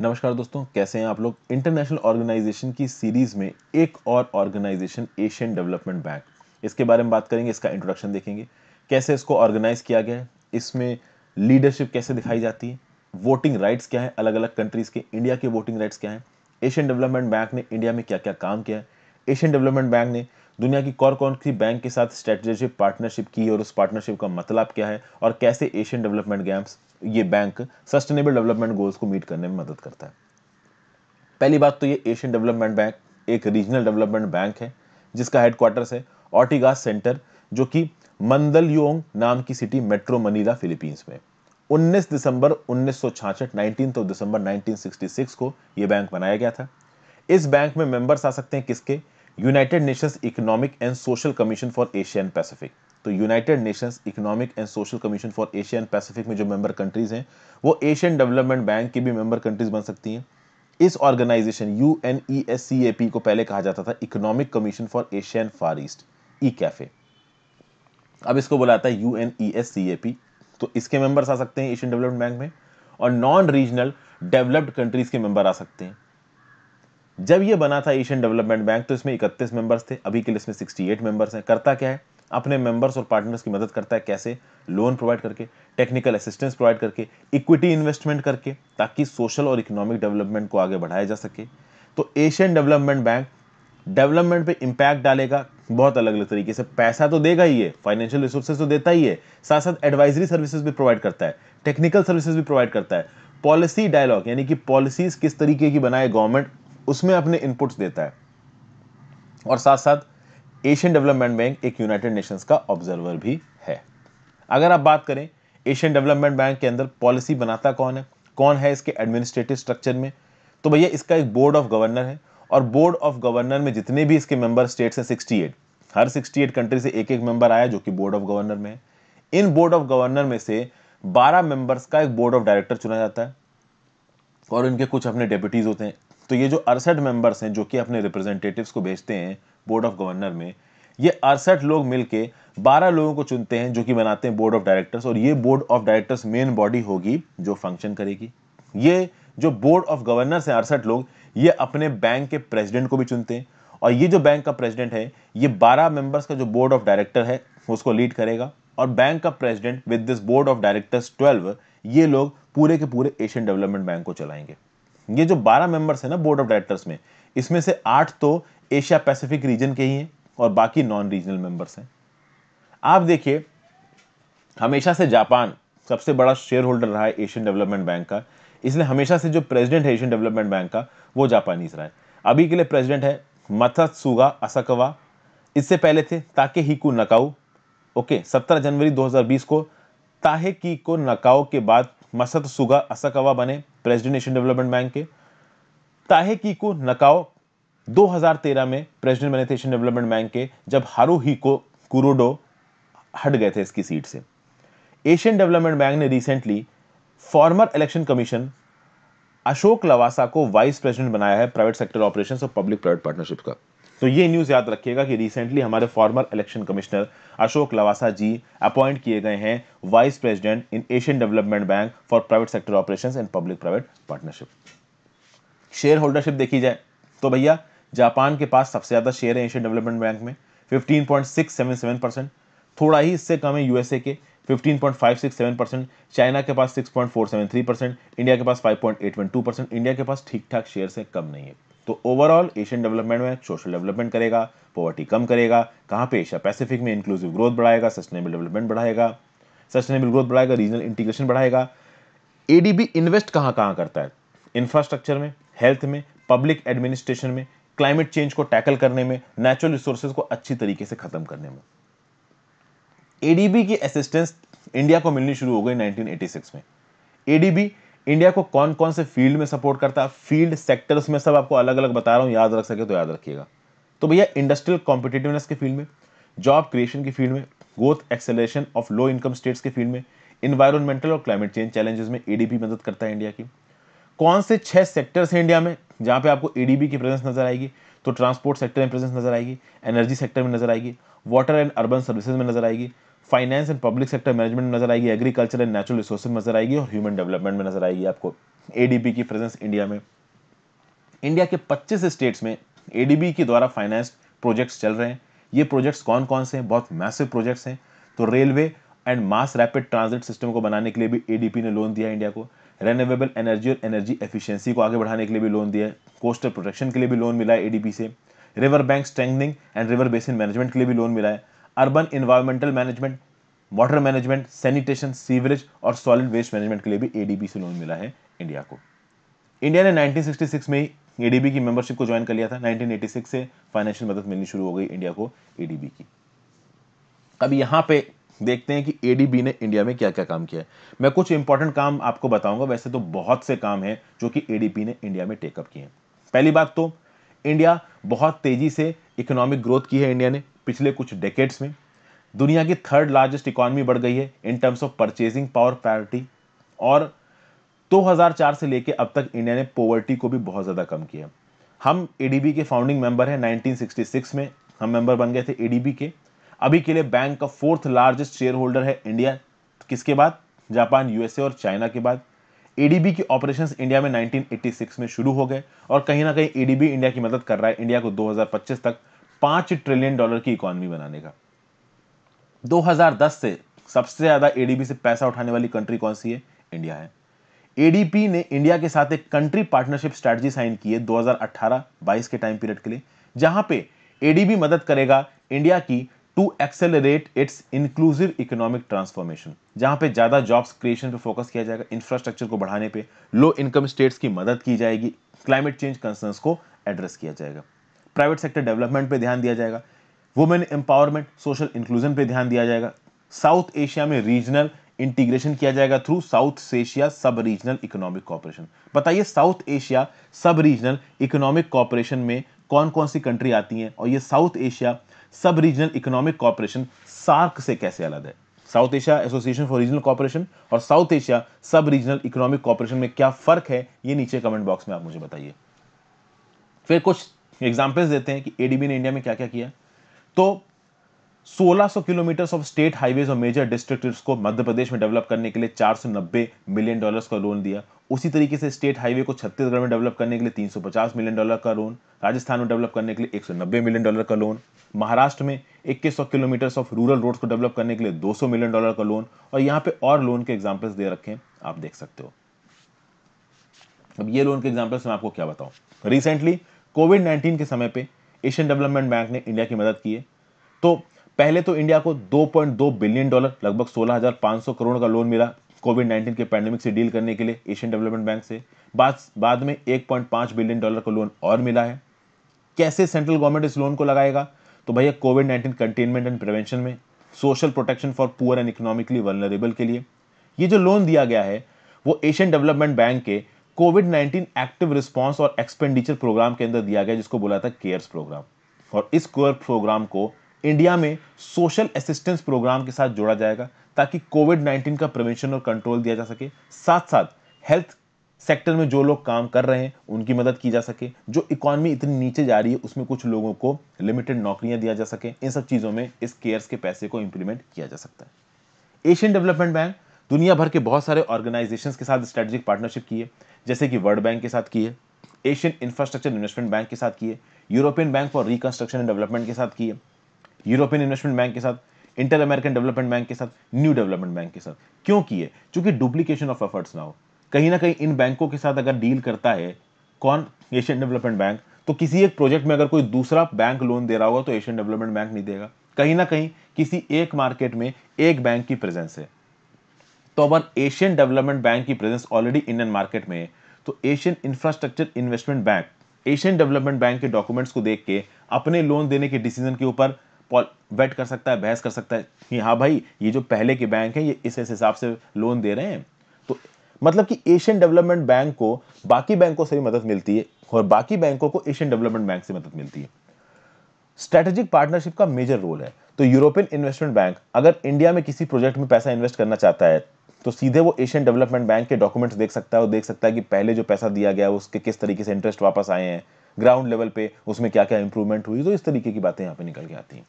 नमस्कार दोस्तों कैसे हैं आप लोग इंटरनेशनल ऑर्गेनाइजेशन की सीरीज में एक और ऑर्गेनाइजेशन एशियन डेवलपमेंट बैंक इसके बारे में बात करेंगे इसका इंट्रोडक्शन देखेंगे कैसे इसको ऑर्गेनाइज किया गया है इसमें लीडरशिप कैसे दिखाई जाती है वोटिंग राइट्स क्या है अलग अलग कंट्रीज के इंडिया के वोटिंग राइट्स क्या है एशियन डेवलपमेंट बैंक ने इंडिया में क्या क्या काम किया है एशियन डेवलपमेंट बैंक ने दुनिया की कौन कौन सी बैंक के साथ स्ट्रेटेजिक पार्टनरशिप की और उस पार्टनरशिप का मतलब क्या है और कैसे एशियन डेवलपमेंट गैम्स ये बैंक सस्टेनेबल डेवलपमेंट गोल्स को मीट करने में मदद करता है पहली बात तो ये एशियन डेवलपमेंट बैंक एक रीजनल डेवलपमेंट बैंक है जिसका हेडक्वार्टर्स है ऑटिगा सेंटर जो कि मंदलयोंग नाम की सिटी मेट्रो मनीला फिलीपींस में 19 दिसंबर 1966, 19 दिसंबर 1966 को यह बैंक बनाया गया था इस बैंक में मेंबर्स आ सकते हैं किसके United Nations economic and social commission for Asian Pacific तो United Nations economic and social commission for Asia and Pacific में जो मेंबर कंट्रीज़ हैं वो एशियन डेवलपमेंट बैंक की भी मेंबर कंट्रीज़ बन सकती हैं इस organization U N E S C A P को पहले कहा जाता था economic commission for Asian far east ECAFE अब इसको बुलाता है U N E S C A P तो इसके मेंबर्स आ सकते हैं एशियन डेवलपमेंट बैंक में और नॉन रीजनल डेवलप्ड कंट्रीज के मेंबर आ सकते हैं जब ये बना था एशियन डेवलपमेंट बैंक तो इसमें इकतीस मेंबर्स थे अभी के लिए इसमें सिक्सटी एट मेंबर्स हैं करता क्या है अपने मेंबर्स और पार्टनर्स की मदद करता है कैसे लोन प्रोवाइड करके टेक्निकल असिस्टेंस प्रोवाइड करके इक्विटी इन्वेस्टमेंट करके ताकि सोशल और इकोनॉमिक डेवलपमेंट को आगे बढ़ाया जा सके तो एशियन डेवलपमेंट बैंक डेवलपमेंट पे इम्पैक्ट डालेगा बहुत अलग अलग तरीके से पैसा तो देगा ही है फाइनेंशियल रिसोर्सेज तो देता ही है साथ साथ एडवाइजरी सर्विसेज भी प्रोवाइड करता है टेक्निकल सर्विसेज भी प्रोवाइड करता है पॉलिसी डायलॉग यानी कि पॉलिसीज किस तरीके की बनाए गवर्नमेंट उसमें अपने इनपुट्स देता है और साथ साथ एशियन डेवलपमेंट बैंक एक यूनाइटेड नेशंस का ऑब्जर्वर भी है अगर आप बात करें एशियन डेवलपमेंट बैंक के अंदर पॉलिसी बनाता कौन है कौन है इसके एडमिनिस्ट्रेटिव स्ट्रक्चर में तो भैया इसका एक बोर्ड ऑफ गवर्नर है और बोर्ड ऑफ गवर्नर में जितने भी इसके मेंबर स्टेट्स हैं 68 हर 68 कंट्री से एक एक मेंबर आया जो कि बोर्ड ऑफ गवर्नर में है इन बोर्ड ऑफ गवर्नर में से 12 मेंबर्स का एक बोर्ड ऑफ डायरेक्टर चुना जाता है और इनके कुछ अपने डेप्यूटीज होते हैं तो ये जो अड़सठ मेंबर्स हैं जो कि अपने रिप्रेजेंटेटिव्स को भेजते हैं बोर्ड ऑफ गवर्नर में ये अड़सठ लोग मिलके 12 लोगों को चुनते हैं जो कि बनाते हैं बोर्ड ऑफ डायरेक्टर्स और ये board of directors main body होगी जो फंक्शन करेगी ये जो बोर्ड ऑफ गवर्नर्स हैं अड़सठ लोग ये अपने बैंक के प्रेसिडेंट को भी चुनते हैं और ये जो बैंक का प्रेसिडेंट है ये 12 मेंबर्स का जो बोर्ड ऑफ डायरेक्टर है उसको लीड करेगा और बैंक का president with this board of directors 12 ये लोग पूरे के पूरे एशियन डेवलपमेंट बैंक को चलाएंगे ये जो 12 मेंबर्स है ना बोर्ड ऑफ डायरेक्टर्स में इसमें से आठ तो एशिया पैसिफिक रीजन के ही हैं और बाकी नॉन रीजनल मेंबर्स हैं आप देखिए हमेशा से जापान सबसे बड़ा शेयर होल्डर रहा है एशियन डेवलपमेंट बैंक का इसलिए हमेशा से जो प्रेसिडेंट है एशियन डेवलपमेंट बैंक का वो जापानीज रहा है अभी के लिए प्रेसिडेंट है मथत्सुगा असकवा इससे पहले थे ताके हिकू नकाऊ ओके 17 जनवरी 2020 को ताहे की को नकाओ के बाद मसत सुगा असकवा बने प्रेसिडेंट एशियन डेवलपमेंट बैंक के ताहे की को नकाओ 2013 में प्रेसिडेंट बने थे एशियन डेवलपमेंट बैंक के जब हारू ही को कुरोडो हट गए थे इसकी सीट से एशियन डेवलपमेंट बैंक ने recently former election commission Ashok Lavasa को वाइस प्रेसिडेंट बनाया है प्राइवेट सेक्टर ऑपरेशन और पब्लिक प्राइवेट पार्टनरशिप का तो ये न्यूज़ याद रखिएगा कि रिसेंटली हमारे former election commissioner Ashok Lavasa ji appoint किए गए हैं vice president in Asian development bank for private sector operations and public private partnership share holdership देखी जाए तो भैया जापान के पास सबसे ज़्यादा शेयर है एशियन डेवलपमेंट बैंक में 15.677 परसेंट थोड़ा ही इससे कम है यूएसए के 15.567 परसेंट चाइना के पास 6.473 परसेंट इंडिया के पास 5.812 परसेंट इंडिया के पास ठीक ठाक शेयर से कम नहीं है तो overall Asian development bank social development करेगा पॉवर्टी कम करेगा कहाँ पे एशिया पैसिफिक में इंक्लूसिव ग्रोथ बढ़ाएगा सस्टेनेबल डेवलपमेंट बढ़ाएगा सस्टेनेबल ग्रोथ बढ़ाएगा रीजनल इंटीग्रेशन बढ़ाएगा एडीबी इन्वेस्ट कहाँ कहाँ करता है इंफ्रास्ट्रक्चर में हेल्थ में पब्लिक एडमिनिस्ट्रेशन में क्लाइमेट चेंज को टैकल करने में नेचुरल रिसोर्सेज को अच्छी तरीके से ख़त्म करने में एडीबी की असिस्टेंस इंडिया को मिलनी शुरू हो गई 1986 में एडीबी इंडिया को कौन कौन से फील्ड में सपोर्ट करता है फील्ड सेक्टर्स में सब आपको अलग अलग बता रहा हूं याद रख सके तो याद रखिएगा तो भैया इंडस्ट्रियल कॉम्पिटेटिवनेस के फील्ड में जॉब क्रिएशन की फील्ड में growth acceleration of low income states के फील्ड में इन्वायरमेंटल और क्लाइमेट चेंज चैलेंजेस में एडीबी मदद करता है इंडिया की कौन से छह सेक्टर्स हैं इंडिया में जहां पे आपको एडीबी की प्रेजेंस नजर आएगी तो ट्रांसपोर्ट सेक्टर में प्रेजेंस नजर आएगी एनर्जी सेक्टर में नजर आएगी वाटर एंड अर्बन सर्विसेज में नजर आएगी finance and public sector management नजर आएगी एग्रीकल्चर एंड नेचुरल रिसोर्स में नजर आएगी और ह्यूमन डेवलपमेंट में नजर आएगी आपको एडीबी की प्रेजेंस इंडिया में इंडिया के 25 स्टेट्स में एडीबी के द्वारा फाइनेंस प्रोजेक्ट्स चल रहे हैं ये प्रोजेक्ट्स कौन कौन से हैं बहुत मैसिव प्रोजेक्ट्स हैं तो railway and mass rapid transit system को बनाने के लिए भी एडीपी ने लोन दिया इंडिया को रेनेबल एनर्जी और एनर्जी एफिशिएंसी को आगे बढ़ाने के लिए भी लोन दिया है कोस्टल प्रोटेक्शन के लिए भी लोन मिला है एडीपी से river bank strengthening and river basin management के लिए भी लोन मिला है urban environmental management water management sanitation sewerage और सॉलिड वेस्ट मैनेजमेंट के लिए भी एडीबी से लोन मिला है इंडिया को इंडिया ने 1966 में ही एडीबी की मेंबरशिप को ज्वाइन कर लिया था 1986 से फाइनेंशियल मदद मिलनी शुरू हो गई इंडिया को एडीबी की अब यहाँ पे देखते हैं कि एडीबी ने इंडिया में क्या क्या काम किया है मैं कुछ इंपॉर्टेंट काम आपको बताऊंगा वैसे तो बहुत से काम हैं जो कि एडीबी ने इंडिया में टेकअप किए हैं पहली बात तो इंडिया बहुत तेज़ी से इकोनॉमिक ग्रोथ की है इंडिया ने पिछले कुछ डेकेड्स में दुनिया की थर्ड लार्जेस्ट इकोनॉमी बढ़ गई है in terms of purchasing power parity और 2004 से लेकर अब तक इंडिया ने पोवर्टी को भी बहुत ज़्यादा कम किया हम एडीबी के फाउंडिंग मेंबर हैं 1966 में हम मेंबर बन गए थे एडीबी के अभी के लिए बैंक का फोर्थ लार्जेस्ट शेयर होल्डर है इंडिया किसके बाद जापान यूएसए और चाइना के बाद एडीबी की ऑपरेशंस इंडिया में 1986 में शुरू हो गए और कहीं ना कहीं एडीबी इंडिया की मदद कर रहा है इंडिया को 2025 तक पांच ट्रिलियन डॉलर की इकोनॉमी बनाने का 2010 से सबसे ज्यादा एडीबी से पैसा उठाने वाली कंट्री कौन सी है इंडिया है एडीपी ने इंडिया के साथ एक कंट्री पार्टनरशिप स्ट्रैटेजी साइन की है दो हजार के टाइम पीरियड के लिए जहां पे एडीबी मदद करेगा इंडिया की to accelerate its inclusive economic transformation जहां पे ज़्यादा जॉब्स क्रिएशन पे फोकस किया जाएगा इंफ्रास्ट्रक्चर को बढ़ाने पे लो इनकम स्टेट्स की मदद की जाएगी क्लाइमेट चेंज कंसर्न्स को एड्रेस किया जाएगा प्राइवेट सेक्टर डेवलपमेंट पे ध्यान दिया जाएगा वुमेन एम्पावरमेंट सोशल इंक्लूजन पे ध्यान दिया जाएगा साउथ एशिया में रीजनल इंटीग्रेशन किया जाएगा through South Asia sub regional economic cooperation बताइए South Asia sub regional economic cooperation में कौन कौन सी कंट्री आती हैं और ये South Asia sub regional economic cooperation SAARC से कैसे अलग है South Asia association for regional cooperation और South Asia sub regional economic cooperation में क्या फर्क है ये नीचे कमेंट बॉक्स में आप मुझे बताइए फिर कुछ एग्जाम्पल्स देते हैं कि एडीबी ने इंडिया में क्या क्या किया तो 1600 किलोमीटर ऑफ स्टेट हाईवेज और मेजर डिस्ट्रिक्ट को मध्य प्रदेश में डेवलप करने के लिए 490 मिलियन डॉलर्स का लोन दिया उसी तरीके से स्टेट हाईवे को छत्तीसगढ़ में डेवलप करने के लिए 350 मिलियन डॉलर का लोन राजस्थान में डेवलप करने के लिए 190 मिलियन डॉलर का लोन महाराष्ट्र में इक्कीस सौ किलोमीटर ऑफ रूरल रोड्स को डेवलप करने के लिए 200 मिलियन डॉलर का लोन और यहाँ पे और लोन के एग्जाम्पल्स दे रखे आप देख सकते हो अब ये लोन के एग्जाम्पल्स मैं आपको क्या बताऊँ रिसेंटली कोविड नाइन्टीन के समय पर एशियन डेवलपमेंट बैंक ने इंडिया की मदद की है तो पहले तो इंडिया को 2.2 बिलियन डॉलर लगभग 16,500 करोड़ का लोन मिला कोविड 19 के पैंडेमिक से डील करने के लिए एशियन डेवलपमेंट बैंक से बाद बाद में 1.5 बिलियन डॉलर का लोन और मिला है कैसे सेंट्रल गवर्नमेंट इस लोन को लगाएगा तो भैया covid nineteen containment and prevention में social protection for poor and economically vulnerable के लिए ये जो लोन दिया गया है वो एशियन डेवलपमेंट बैंक के कोविड नाइन्टीन एक्टिव रिस्पॉन्स और एक्सपेंडिचर प्रोग्राम के अंदर दिया गया जिसको बोला था केयर्स प्रोग्राम और इस केयर प्रोग्राम को इंडिया में सोशल असिस्टेंस प्रोग्राम के साथ जोड़ा जाएगा ताकि कोविड नाइन्टीन का प्रिवेंशन और कंट्रोल दिया जा सके साथ साथ हेल्थ सेक्टर में जो लोग काम कर रहे हैं उनकी मदद की जा सके जो इकॉनमी इतनी नीचे जा रही है उसमें कुछ लोगों को लिमिटेड नौकरियां दिया जा सके इन सब चीज़ों में इस केयर्स के पैसे को इंप्लीमेंट किया जा सकता है एशियन डेवलपमेंट बैंक दुनिया भर के बहुत सारे ऑर्गेनाइजेशन के साथ स्ट्रेटेजिक पार्टनरशिप की है जैसे कि वर्ल्ड बैंक के साथ की है एशियन इंफ्रास्ट्रक्चर इन्वेस्टमेंट बैंक के साथ किए European bank for reconstruction and development के साथ किए यूरोपियन इन्वेस्टमेंट बैंक के साथ इंटर अमेरिकन डेवलपमेंट बैंक के साथ न्यू डेवलपमेंट बैंक के साथ क्यों किए क्योंकि डुप्लीकेशन ऑफ एफर्ट्स ना हो कहीं ना कहीं इन बैंकों के साथ अगर डील करता है कौन एशियन डेवलपमेंट बैंक तो किसी एक प्रोजेक्ट में अगर कोई दूसरा बैंक लोन दे रहा होगा तो एशियन डेवलपमेंट बैंक नहीं देगा कहीं ना कहीं किसी एक मार्केट में एक बैंक की प्रेजेंस है तो अगर एशियन डेवलपमेंट बैंक की प्रेजेंस ऑलरेडी इंडियन मार्केट में है तो Asian infrastructure investment bank Asian development bank के डॉक्यूमेंट्स को देख के अपने लोन देने के डिसीजन के ऊपर कॉल वेट कर सकता है बहस कर सकता है कि हाँ भाई ये जो पहले के बैंक है ये इस हिसाब से लोन दे रहे हैं तो मतलब कि एशियन डेवलपमेंट बैंक को बाकी बैंकों से भी मदद मिलती है और बाकी बैंकों को एशियन डेवलपमेंट बैंक से मदद मिलती है स्ट्रेटेजिक पार्टनरशिप का मेजर रोल है तो यूरोपियन इन्वेस्टमेंट बैंक अगर इंडिया में किसी प्रोजेक्ट में पैसा इन्वेस्ट करना चाहता है तो सीधे वो एशियन डेवलपमेंट बैंक के डॉक्यूमेंट्स देख सकता है और देख सकता है कि पहले जो पैसा दिया गया उसके किस तरीके से इंटरेस्ट वापस आए हैं ग्राउंड लेवल पे उसमें क्या क्या इंप्रूवमेंट हुई तो इस तरीके की बातें यहाँ पे निकल के आती हैं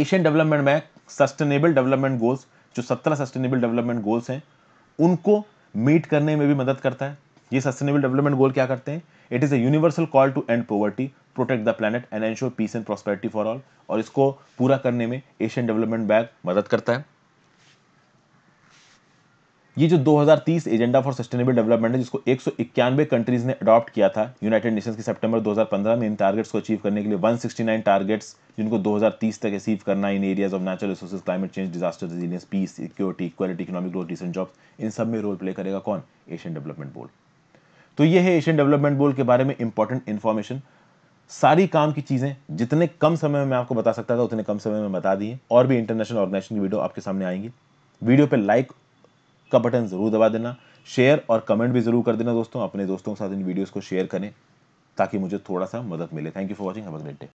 Asian development bank sustainable development goals जो सत्रह सस्टेनेबल डेवलपमेंट गोल्स हैं उनको मीट करने में भी मदद करता है ये सस्टेनेबल डेवलपमेंट गोल क्या करते हैं it is a universal call to end poverty protect the planet and ensure peace and prosperity for all और इसको पूरा करने में एशियन डेवलपमेंट बैंक मदद करता है ये जो 2030 एजेंडा फॉर सस्टेनेबल डेवलपमेंट है जिसको एक कंट्रीज ने अडॉप्ट किया था यूनाइटेड नेशंस के सितंबर 2015 में इन टारगेट्स को अचीव करने के लिए 169 टारगेट्स जिनको 2030 तक अचीव करना in areas of natural resources climate change disaster resilience peace security equality economic growth decent jobs इन सब में रोल प्ले करेगा कौन एशियन डेवलपमेंट बोर्ड तो ये है एशियन डेवलपमेंट बोर्ड के बारे में इंपॉर्टेंट इन्फॉर्मेशन सारी काम की चीज़ें जितने कम समय में आपको बता सकता था उतने कम समय में बता दिए और भी इंटरनेशनल ऑर्गेनाइजेशन की वीडियो आपके सामने आएंगी वीडियो पे लाइक का बटन ज़रूर दबा देना शेयर और कमेंट भी ज़रूर कर देना दोस्तों अपने दोस्तों के साथ इन वीडियोस को शेयर करें ताकि मुझे थोड़ा सा मदद मिले थैंक यू फॉर वॉचिंग हम अ ग्रेट डे